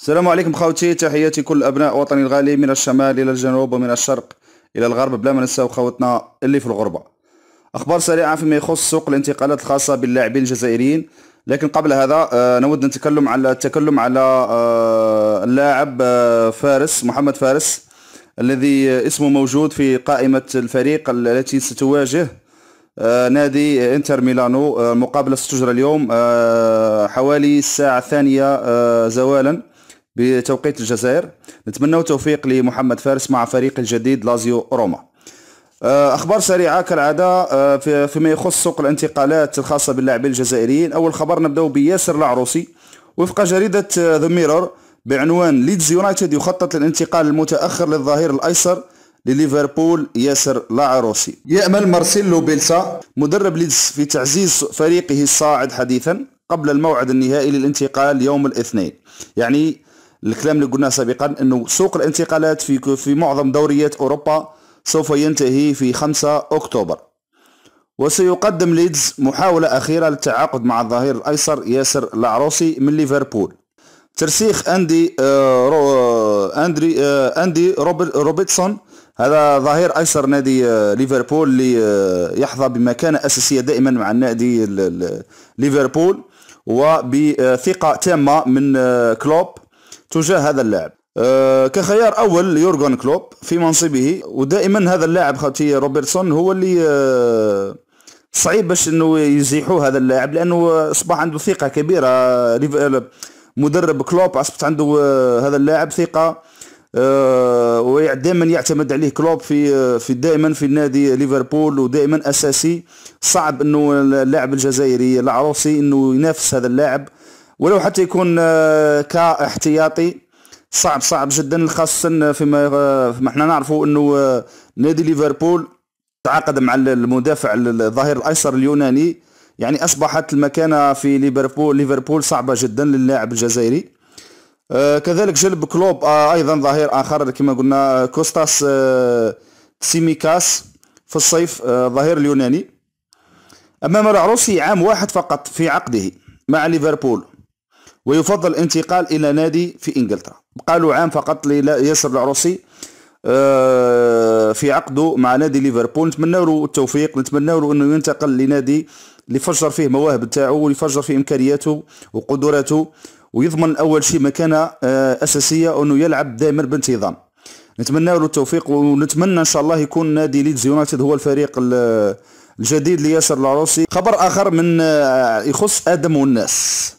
السلام عليكم خوتي تحياتي كل ابناء وطني الغالي من الشمال الى الجنوب ومن الشرق الى الغرب بلا ما ننساو خوتنا اللي في الغربه اخبار سريعه فيما يخص سوق الانتقالات الخاصه باللاعبين الجزائريين لكن قبل هذا آه، نود نتكلم على التكلم على آه، اللاعب آه، فارس محمد فارس الذي اسمه موجود في قائمه الفريق التي ستواجه نادي انتر ميلانو المقابله ستجرى اليوم حوالي الساعه الثانيه زوالا بتوقيت الجزائر نتمنى التوفيق لمحمد فارس مع فريق الجديد لازيو روما آه، اخبار سريعه كالعاده آه، فيما يخص سوق الانتقالات الخاصه باللاعبين الجزائريين اول خبر نبداو بياسر العروسي وفق جريده ذا آه، ميرور بعنوان ليدز يونايتد يخطط للانتقال المتاخر للظهير الايسر لليفربول ياسر لاعروسي يأمل مارسيلو بيلسا مدرب ليدز في تعزيز فريقه الصاعد حديثا قبل الموعد النهائي للانتقال يوم الاثنين يعني الكلام اللي قلناه سابقا انه سوق الانتقالات في في معظم دوريات اوروبا سوف ينتهي في 5 اكتوبر وسيقدم ليدز محاولة أخيرة للتعاقد مع الظهير الأيسر ياسر العروسي من ليفربول ترسيخ أندي آه رو آه، أندري آه أندي روبرت روبرتسون هذا ظهير أيسر نادي آه ليفربول اللي آه، يحظى بمكانة أساسية دائما مع النادي ليفربول وبثقة تامة من آه، كلوب تجاه هذا اللاعب أه كخيار اول يورغن كلوب في منصبه ودائما هذا اللاعب خاطي روبرتسون هو اللي أه صعيب باش انه يزيحوه هذا اللاعب لانه اصبح عنده ثقه كبيره مدرب كلوب اصبحت عنده أه، هذا اللاعب ثقه أه ودائما يعتمد عليه كلوب في أه، في دائما في النادي ليفربول ودائما اساسي صعب انه اللاعب الجزائري العروسي انه ينافس هذا اللاعب ولو حتى يكون آه، كاحتياطي صعب صعب جدا خاصة فيما آه، ما احنا نعرفوا انه آه، نادي ليفربول تعاقد مع المدافع الظهير الايسر اليوناني يعني اصبحت المكانه في ليفربول ليفربول صعبه جدا للاعب الجزائري كذلك جلب كلوب ايضا ظهير اخر كما قلنا كوستاس سيميكاس في الصيف ظهير اليوناني امام العروسي عام واحد فقط في عقده مع ليفربول ويفضل الانتقال إلى نادي في إنجلترا قالوا عام فقط لياسر العروسي آه، في عقده مع نادي ليفربول نتمنى له التوفيق نتمنى له انه ينتقل لنادي اللي فيه مواهب تاعو ويفجر فيه امكانياته وقدراته ويضمن اول شيء مكانه آه، اساسيه انه يلعب دائما بانتظام نتمنى له التوفيق ونتمنى ان شاء الله يكون نادي ليدز يونايتد هو الفريق الجديد لياسر العروسي خبر اخر من آه، يخص ادم والناس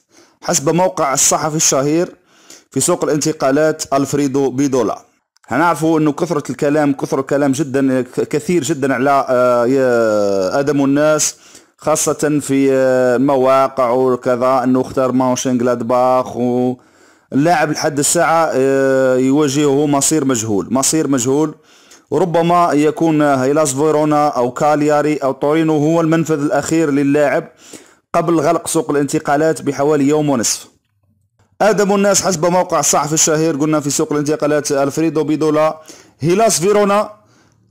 حسب موقع الصحفي الشهير في سوق الانتقالات ألفريدو بيدولا هنعرفوا انه كثرة الكلام كثر الكلام جدا كثير جدا على آه، ادم الناس خاصة في آه، المواقع وكذا انه اختار ماونشن جلادباخ و اللاعب لحد الساعة آه، يواجهه مصير مجهول مصير مجهول وربما يكون هيلاس فيرونا أو كالياري أو تورينو هو المنفذ الأخير للاعب قبل غلق سوق الانتقالات بحوالي يوم ونصف ادم الناس حسب موقع الصحفي الشهير قلنا في سوق الانتقالات ألفريدو بيدولا هيلاس فيرونا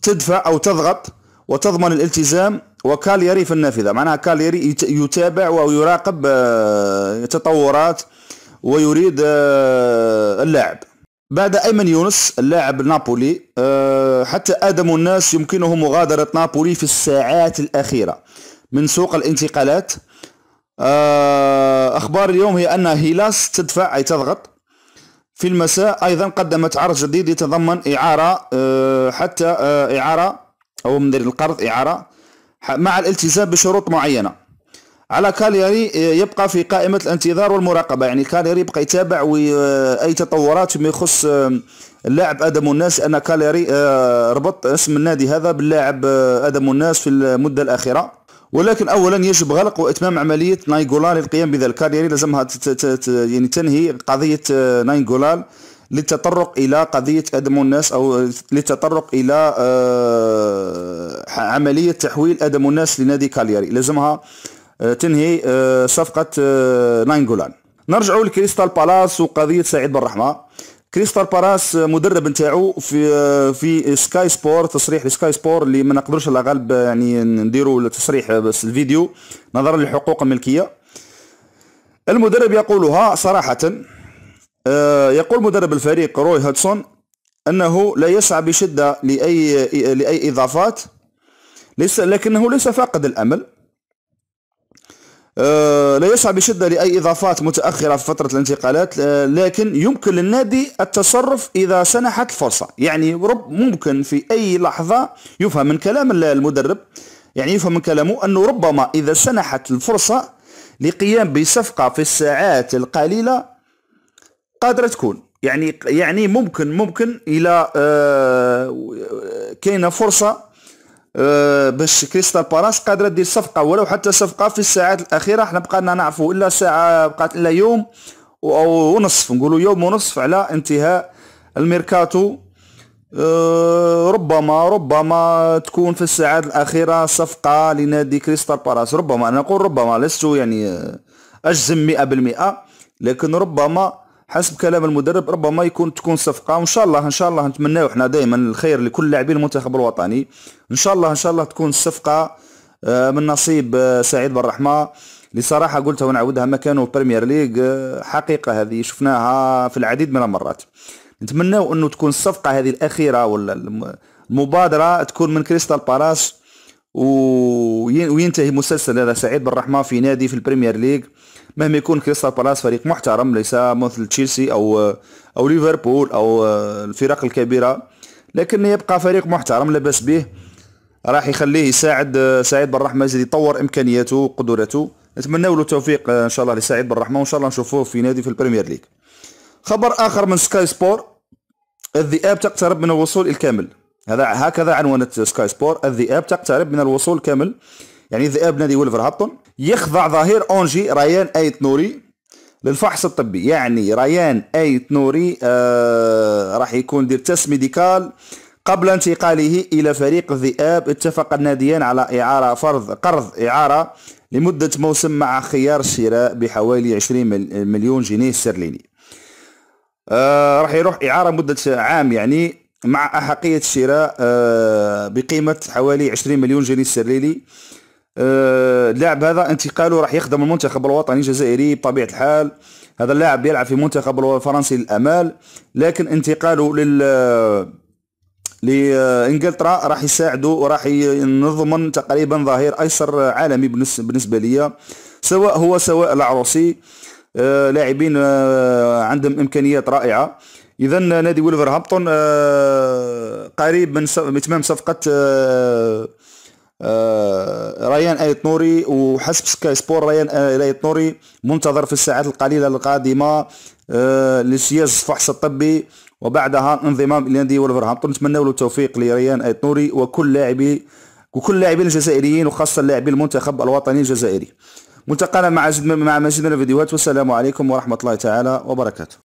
تدفع أو تضغط وتضمن الالتزام وكاليري في النافذة معناها كاليري يتابع ويراقب آه، تطورات ويريد آه، اللاعب بعد أيمن يونس اللاعب النابولي آه، حتى آدم الناس يمكنه مغادرة نابولي في الساعات الأخيرة من سوق الانتقالات آه، أخبار اليوم هي أن هيلاس تدفع أي تضغط في المساء أيضا قدمت عرض جديد يتضمن إعارة آه، حتى آه، إعارة أو من القرض إعارة مع الالتزام بشروط معينة على كاليري يبقى في قائمة الانتظار والمراقبة يعني كاليري يبقى يتابع أي تطورات فيما يخص اللاعب أدم الناس أن كاليري ربط اسم النادي هذا باللاعب أدم الناس في المدة الأخيرة ولكن اولا يجب غلق واتمام عمليه ناينغولال للقيام بذلك يعني لازمها يعني تنهي قضيه آه، ناينغولال للتطرق الى قضيه ادم الناس او للتطرق الى آه، عمليه تحويل ادم الناس لنادي كالياري لازمها آه، تنهي صفقه ناينغولان نرجعوا لكريستال بالاس وقضيه سعيد بالرحمه كريستال باراس مدرب نتاعو في في سكاي سبور تصريح لسكاي سبور اللي ما نقدروش على غالب يعني نديروا التصريح بس الفيديو نظرا لحقوق الملكيه المدرب يقولها صراحه آه، يقول مدرب الفريق روي هاتسون انه لا يسعى بشده لاي لاي اضافات ليس لكنه ليس فاقد الامل آه، لا يسعى بشدة لأي إضافات متأخرة في فترة الانتقالات آه، لكن يمكن للنادي التصرف إذا سنحت الفرصة يعني رب ممكن في أي لحظة يفهم من كلام المدرب يعني يفهم من كلامه أنه ربما إذا سنحت الفرصة لقيام بصفقة في الساعات القليلة قادرة تكون يعني يعني ممكن ممكن إلى آه، كاينة فرصة أه باش كريستال بالاس قادره دير صفقه ولو حتى صفقه في الساعات الاخيره حنا بقالنا نعرفوا الا ساعه بقات الا يوم ونصف نقولوا يوم ونصف على انتهاء الميركاتو أه ربما ربما تكون في الساعات الاخيره صفقه لنادي كريستال بالاس ربما انا نقول ربما لست يعني آه، اجزم مئة بالمئة لكن ربما حسب كلام المدرب ربما يكون تكون صفقه وان شاء الله ان شاء الله نتمناو حنا دائما الخير لكل لاعبي المنتخب الوطني ان شاء الله ان شاء الله تكون الصفقه آه، من نصيب آه، سعيد بالرحمه اللي صراحه قلتها ونعودها مكانه بريمير ليج حقيقه هذه شفناها في العديد من المرات نتمناو انه تكون الصفقه هذه الاخيره ولا المبادره تكون من كريستال بالاس وينتهي المسلسل هذا سعيد بن الرحمن في نادي في البريمير ليج مهما يكون كريستال بالاس فريق محترم ليس مثل تشيلسي او او ليفربول او الفرق الكبيره لكن يبقى فريق محترم لا باس به راح يخليه يساعد سعيد بن رحمه يزيد يطور امكانياته وقدراته نتمنى له التوفيق ان شاء الله لسعيد بن رحمه وان شاء الله نشوفوه في نادي في البريمير ليج خبر اخر من سكاي سبور الذئاب تقترب من الوصول الكامل هذا هكذا عنونت سكاي سبور الذئاب تقترب من الوصول كامل يعني الذئاب نادي ولفرهامبتون يخضع ظهير اونجي ريان ايت نوري للفحص الطبي يعني ريان ايت نوري آه راح يكون دير تيست ميديكال قبل انتقاله الى فريق الذئاب اتفق الناديان على اعاره فرض قرض اعاره لمده موسم مع خيار الشراء بحوالي 20 مليون جنيه استرليني آه راح يروح اعاره مده عام يعني مع أحقية شراء آه، بقيمة حوالي 20 مليون جنيه سريلي آه، اللاعب هذا انتقاله راح يخدم المنتخب الوطني الجزائري بطبيعة الحال هذا اللاعب يلعب في منتخب الفرنسي للأمال لكن انتقاله لل آه، لانجلترا راح يساعده وراح نضمن تقريبا ظهير ايسر عالمي بالنسبه ليا سواء هو سواء العروسي لاعبين عندهم امكانيات رائعه اذا نادي ولفرهامبتون آه، قريب من اتمام صفقه آه، آه، ريان ايت نوري وحسب سكاي سبور ريان ايت نوري منتظر في الساعات القليله القادمه لسياج الفحص الطبي وبعدها انضمام الى نادي ولفرهامبتون نتمنى له التوفيق لريان ايت نوري وكل لاعبي وكل اللاعبين الجزائريين وخاصه لاعبي المنتخب الوطني الجزائري ملتقانا مع مع مزيد من الفيديوهات والسلام عليكم ورحمه الله تعالى وبركاته